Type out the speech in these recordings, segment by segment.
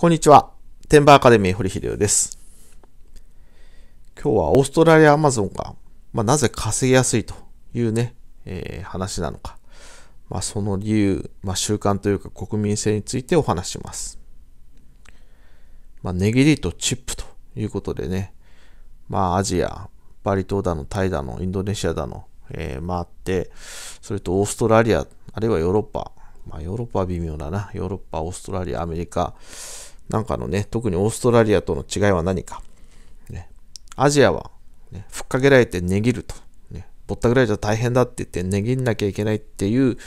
こんにちは。テンバーアカデミー堀秀夫です。今日はオーストラリアアマゾンが、まあ、なぜ稼ぎやすいというね、えー、話なのか。まあ、その理由、まあ、習慣というか国民性についてお話します。まあ、ネギリとチップということでね、まあ、アジア、バリ島だの、タイだの、インドネシアだの、えー、回って、それとオーストラリア、あるいはヨーロッパ、まあ、ヨーロッパは微妙だな。ヨーロッパ、オーストラリア、アメリカ、なんかのね、特にオーストラリアとの違いは何か。ね、アジアは、ね、ふっかけられて値切ると、ね。ぼったくられちゃ大変だって言って値切んなきゃいけないっていう、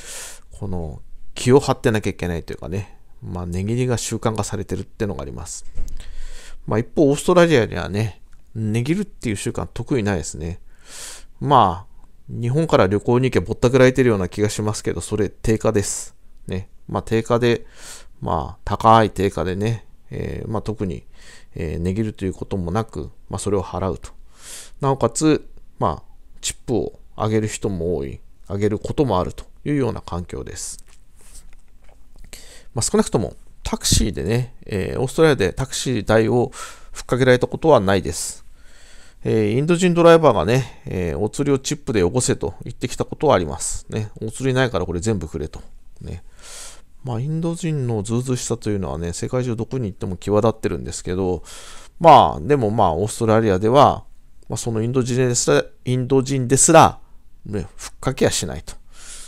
この気を張ってなきゃいけないというかね、まあ値切りが習慣化されてるってのがあります。まあ一方、オーストラリアにはね、値切るっていう習慣得意ないですね。まあ、日本から旅行に行けばぼったくられてるような気がしますけど、それ定価です。ね。まあ定価で、まあ高い定価でね、えー、まあ、特に、えー、値切るということもなく、まあ、それを払うと。なおかつ、まあ、チップを上げる人も多い、上げることもあるというような環境です。まあ、少なくともタクシーでね、えー、オーストラリアでタクシー代をふっかけられたことはないです。えー、インド人ドライバーがね、えー、お釣りをチップでよこせと言ってきたことはあります。ね、お釣りないからこれ全部くれと。ね、まあ、インド人のズうずしさというのはね、世界中どこに行っても際立ってるんですけど、まあ、でもまあ、オーストラリアでは、まあ、そのインド人ですら、インド人ですら、ね、ふっかけはしないと。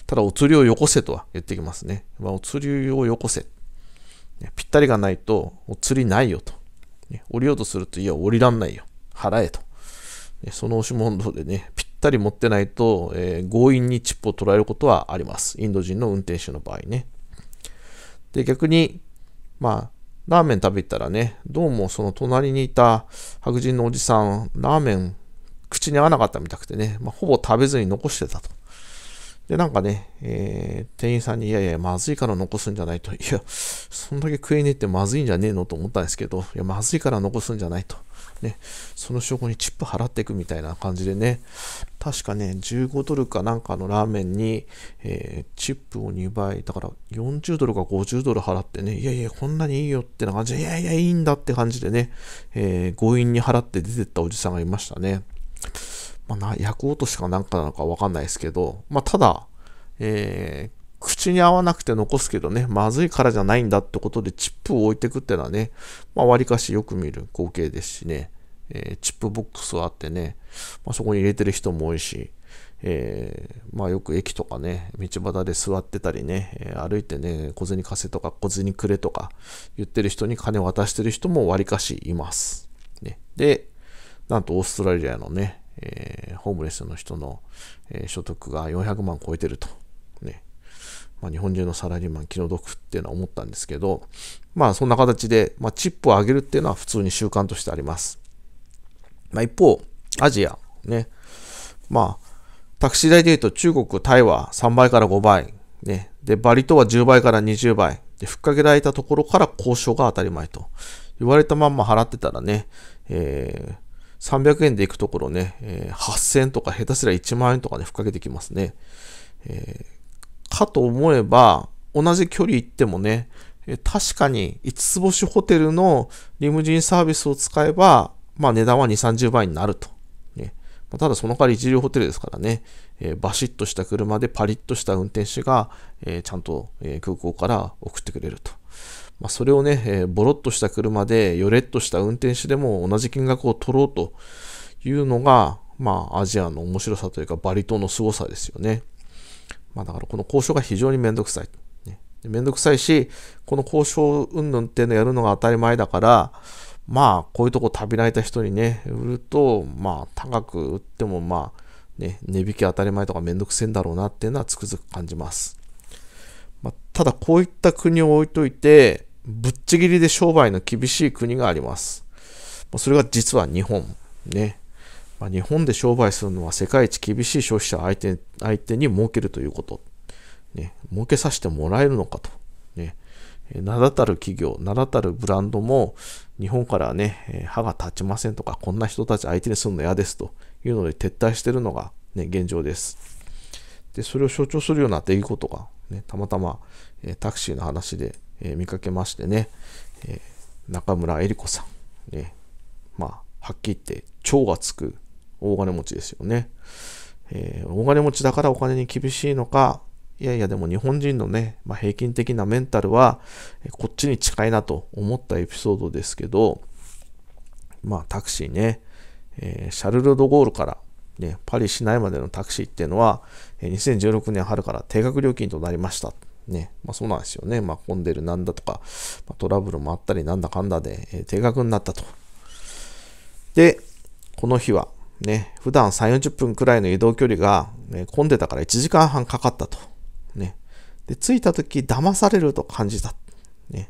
ただ、お釣りをよこせとは言ってきますね。まあ、お釣りをよこせ。ぴったりがないと、お釣りないよと。ね、降りようとすると、いや、降りらんないよ。払えと。ね、その押し問答でね、ぴったり持ってないと、えー、強引にチップを取られることはあります。インド人の運転手の場合ね。で、逆に、まあ、ラーメン食べたらね、どうもその隣にいた白人のおじさん、ラーメン口に合わなかったみたくてね、まあ、ほぼ食べずに残してたと。で、なんかね、えー、店員さんに、いやいや、まずいから残すんじゃないと。いや、そんだけ食えねえってまずいんじゃねえのと思ったんですけど、いや、まずいから残すんじゃないと。ね、その証拠にチップ払っていくみたいな感じでね、確かね、15ドルかなんかのラーメンに、えー、チップを2倍、だから40ドルか50ドル払ってね、いやいや、こんなにいいよってな感じで、いやいや、いいんだって感じでね、えー、強引に払って出てったおじさんがいましたね。まあ、な、薬落としかなんかなのかわかんないですけど、まあ、ただ、えー口に合わなくて残すけどね、まずいからじゃないんだってことでチップを置いてくってのはね、まあ割かしよく見る光景ですしね、えー、チップボックスはあってね、まあ、そこに入れてる人も多いし、えー、まあよく駅とかね、道端で座ってたりね、えー、歩いてね、小銭貸せとか小銭くれとか言ってる人に金渡してる人も割かしいます。ね、で、なんとオーストラリアのね、えー、ホームレスの人の、え所得が400万超えてると。ね、まあ、日本中のサラリーマン気の毒っていうのは思ったんですけど、まあそんな形で、まあ、チップを上げるっていうのは普通に習慣としてあります。まあ、一方、アジア、ね、まあ、タクシー代で言うと中国、タイは3倍から5倍、ね、で、バリ島は10倍から20倍、で、ふっかけられたところから交渉が当たり前と言われたまんま払ってたらね、えー300円で行くところね、え8000とか下手すりゃ1万円とかね、ふっかけてきますね。えー、かと思えば、同じ距離行ってもね、確かに5つ星ホテルのリムジンサービスを使えば、まあ値段は2、30倍になると。ね、ただその代わり一流ホテルですからね、えー、バシッとした車でパリッとした運転手が、えー、ちゃんと、空港から送ってくれると。まあ、それをね、えー、ボロッとした車で、ヨレッとした運転手でも同じ金額を取ろうというのが、まあアジアの面白さというかバリ島の凄さですよね。まあ、だからこの交渉が非常にめんどくさい。ね、めんどくさいし、この交渉云々っていうのやるのが当たり前だから、まあ、こういうとこ旅慣れた人にね、売ると、まあ、高く売っても、まあ、ね、値引き当たり前とかめんどくせえんだろうなっていうのはつくづく感じます。まあ、ただ、こういった国を置いといて、ぶっちぎりで商売の厳しい国があります。それが実は日本。ね。まあ、日本で商売するのは世界一厳しい消費者相手相手に儲けるということ。ね、儲けさせてもらえるのかと。ね、名だたる企業、名だたるブランドも、日本からね、歯が立ちませんとか、こんな人たち相手にするの嫌ですというので撤退してるのが、ね、現状です。で、それを象徴するような出来事が、ね、たまたま、えタクシーの話で、え見かけましてね、え中村江里子さん、ね、まあ、はっきり言って、蝶がつく大金持ちですよね。えー、大金持ちだからお金に厳しいのか、いやいや、でも日本人のね、まあ、平均的なメンタルは、こっちに近いなと思ったエピソードですけど、まあ、タクシーね、えー、シャルル・ド・ゴールから、ね、パリ市内までのタクシーっていうのは、2016年春から定額料金となりました。ね、まあ、そうなんですよね。まあ、混んでるなんだとか、まあ、トラブルもあったりなんだかんだで、え定額になったと。で、この日は、ね、普段3、40分くらいの移動距離が、ね、混んでたから1時間半かかったと。ね。で、着いた時、騙されると感じた。ね。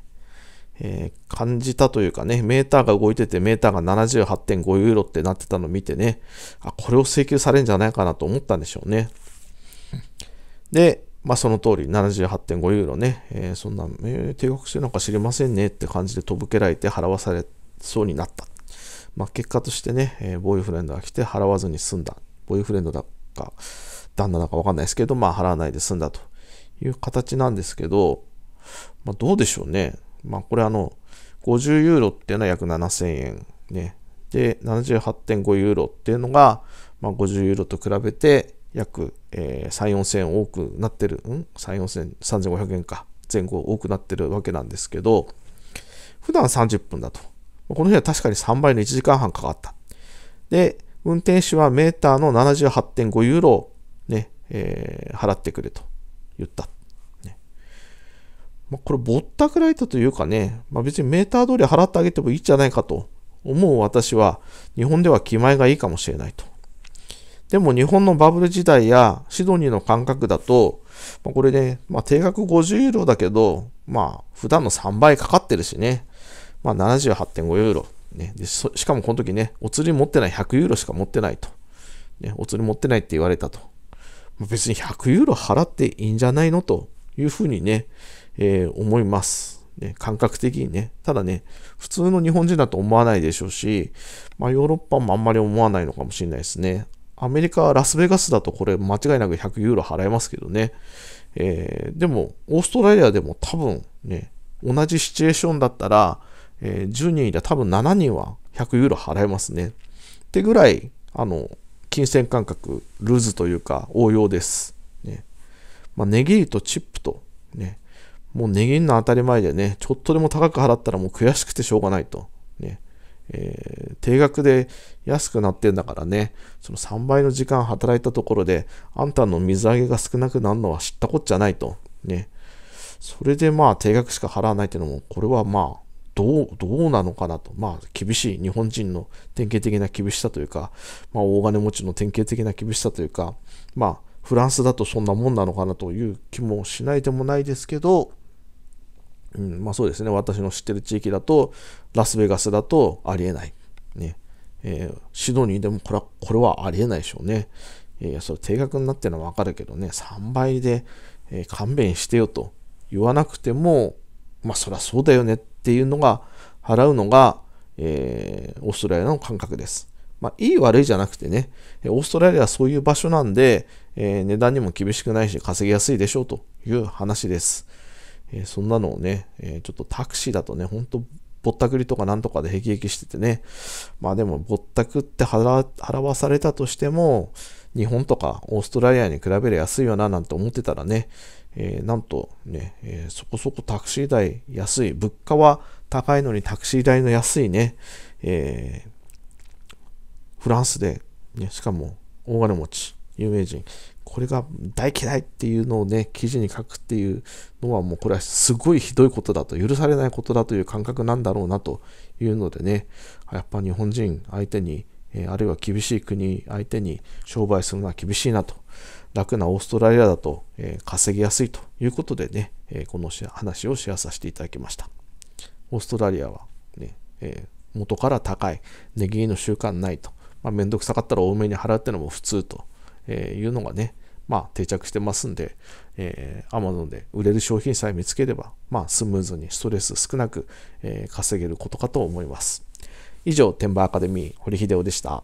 えー、感じたというかね、メーターが動いてて、メーターが78.5ユーロってなってたのを見てね、あ、これを請求されるんじゃないかなと思ったんでしょうね。で、まあその通り、78.5ユーロね、えー、そんな、えー、定額してなんか知りませんねって感じでとぶけられて払わされそうになった。まあ、結果としてね、えー、ボーイフレンドが来て払わずに済んだ。ボーイフレンドだか、旦那だかわかんないですけど、まあ、払わないで済んだという形なんですけど、まあ、どうでしょうね。まあ、これあの、50ユーロっていうのは約7000円ね。で、78.5ユーロっていうのが、まあ、50ユーロと比べて約、えー、3、4000円多くなってる。ん ?3、4000、3500円か。前後多くなってるわけなんですけど、普段30分だと。この日は確かに3倍の1時間半かかった。で、運転手はメーターの78.5ユーロをね、えー、払ってくれと言った。ねまあ、これぼったくられたというかね、まあ、別にメーター通り払ってあげてもいいんじゃないかと思う私は、日本では気前がいいかもしれないと。でも日本のバブル時代やシドニーの感覚だと、まあ、これね、ま定額50ユーロだけど、まあ普段の3倍かかってるしね、まあ、78.5ユーロ、ねで。しかもこの時ね、お釣り持ってない100ユーロしか持ってないと。ね、お釣り持ってないって言われたと。別に100ユーロ払っていいんじゃないのというふうにね、えー、思います。ね、感覚的にね。ただね、普通の日本人だと思わないでしょうし、まあ、ヨーロッパもあんまり思わないのかもしれないですね。アメリカはラスベガスだとこれ間違いなく100ユーロ払えますけどね。えー、でも、オーストラリアでも多分ね、同じシチュエーションだったら、えー、10人いたら多分7人は100ユーロ払えますね。ってぐらい、あの、金銭感覚、ルーズというか応用です。ね。まあ、値切りとチップと、ね。もう値切りの当たり前でね、ちょっとでも高く払ったらもう悔しくてしょうがないと。ね。えー、定額で安くなってんだからね、その3倍の時間働いたところで、あんたの水揚げが少なくなるのは知ったこっちゃないと。ね。それでまあ定額しか払わないっていうのも、これはまあどう、どうなのかなと。まあ、厳しい。日本人の典型的な厳しさというか、まあ、大金持ちの典型的な厳しさというか、まあ、フランスだとそんなもんなのかなという気もしないでもないですけど、うん、まあそうですね。私の知ってる地域だと、ラスベガスだとありえない。ね。えー、シドニーでもこれは、これはありえないでしょうね。え、ー、それ定額になってるのはわかるけどね、3倍で、えー、勘弁してよと言わなくても、まあそりゃそうだよねっっていうのが、払うのが、えー、オーストラリアの感覚です。まあ、いい悪いじゃなくてね、オーストラリアはそういう場所なんで、えー、値段にも厳しくないし、稼ぎやすいでしょうという話です。えー、そんなのをね、えー、ちょっとタクシーだとね、ほんとぼったくりとかなんとかでへきへきしててね、まあでもぼったくって払わされたとしても、日本とかオーストラリアに比べれ安いよななんて思ってたらね、えー、なんとね、えー、そこそこタクシー代安い、物価は高いのにタクシー代の安いね、えー、フランスで、ね、しかも大金持ち、有名人、これが大嫌いっていうのをね、記事に書くっていうのはもうこれはすごいひどいことだと、許されないことだという感覚なんだろうなというのでね、やっぱ日本人相手にえあるいは厳しい国相手に商売するのは厳しいなと、楽なオーストラリアだと、え稼ぎやすいということでね、えこの話をシェアさせていただきました。オーストラリアはね、え元から高い、値切りの習慣ないと、まあ、めんどくさかったら多めに払うってのも普通と、えいうのがね、まあ、定着してますんで、えー、Amazon で売れる商品さえ見つければ、まあ、スムーズにストレス少なく、えー、稼げることかと思います。以上、天馬アカデミー、堀秀夫でした。